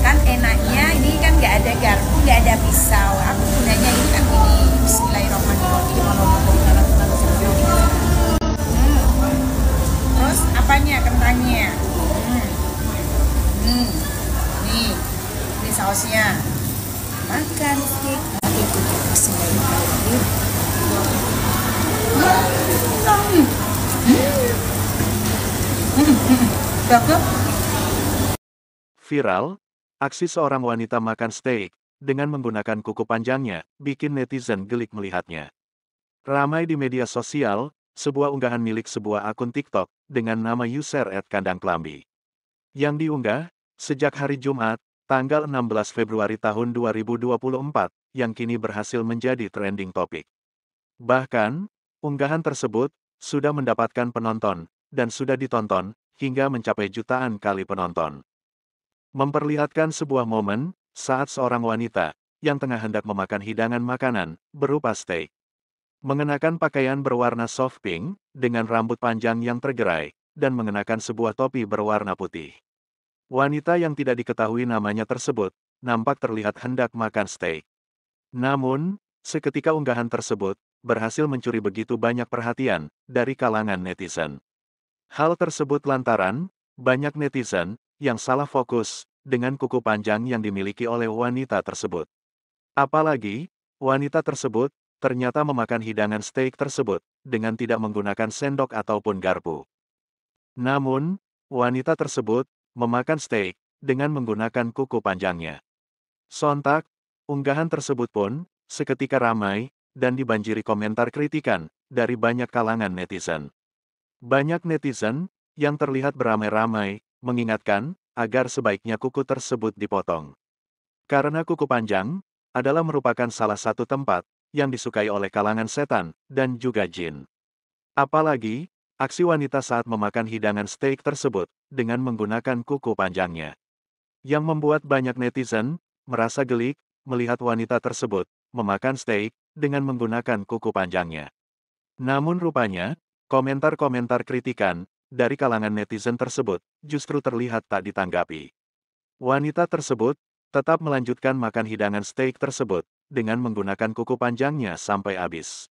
kan enaknya ini kan nggak ada garpu nggak ada pisau aku gunanya ini kan ini Bismillahirrahmanirrahim hmm. terus apanya kentangnya hmm. hmm. nih ini sausnya makan nanti tutup Bismillahirrahmanirrahim hmm. Hmm. Hmm. Hmm. Viral, aksi seorang wanita makan steak dengan menggunakan kuku panjangnya bikin netizen gelik melihatnya. Ramai di media sosial, sebuah unggahan milik sebuah akun TikTok dengan nama user @kandangklambi. Yang diunggah sejak hari Jumat, tanggal 16 Februari tahun 2024 yang kini berhasil menjadi trending topic. Bahkan, unggahan tersebut sudah mendapatkan penonton dan sudah ditonton hingga mencapai jutaan kali penonton. Memperlihatkan sebuah momen, saat seorang wanita, yang tengah hendak memakan hidangan makanan, berupa steak. Mengenakan pakaian berwarna soft pink, dengan rambut panjang yang tergerai, dan mengenakan sebuah topi berwarna putih. Wanita yang tidak diketahui namanya tersebut, nampak terlihat hendak makan steak. Namun, seketika unggahan tersebut, berhasil mencuri begitu banyak perhatian, dari kalangan netizen. Hal tersebut lantaran, banyak netizen, yang salah fokus, dengan kuku panjang yang dimiliki oleh wanita tersebut. Apalagi, wanita tersebut, ternyata memakan hidangan steak tersebut, dengan tidak menggunakan sendok ataupun garpu. Namun, wanita tersebut, memakan steak, dengan menggunakan kuku panjangnya. Sontak, unggahan tersebut pun, seketika ramai, dan dibanjiri komentar kritikan, dari banyak kalangan netizen. Banyak netizen, yang terlihat beramai-ramai, mengingatkan agar sebaiknya kuku tersebut dipotong. Karena kuku panjang adalah merupakan salah satu tempat yang disukai oleh kalangan setan dan juga jin. Apalagi, aksi wanita saat memakan hidangan steak tersebut dengan menggunakan kuku panjangnya. Yang membuat banyak netizen merasa gelik melihat wanita tersebut memakan steak dengan menggunakan kuku panjangnya. Namun rupanya, komentar-komentar kritikan dari kalangan netizen tersebut, justru terlihat tak ditanggapi. Wanita tersebut, tetap melanjutkan makan hidangan steak tersebut, dengan menggunakan kuku panjangnya sampai habis.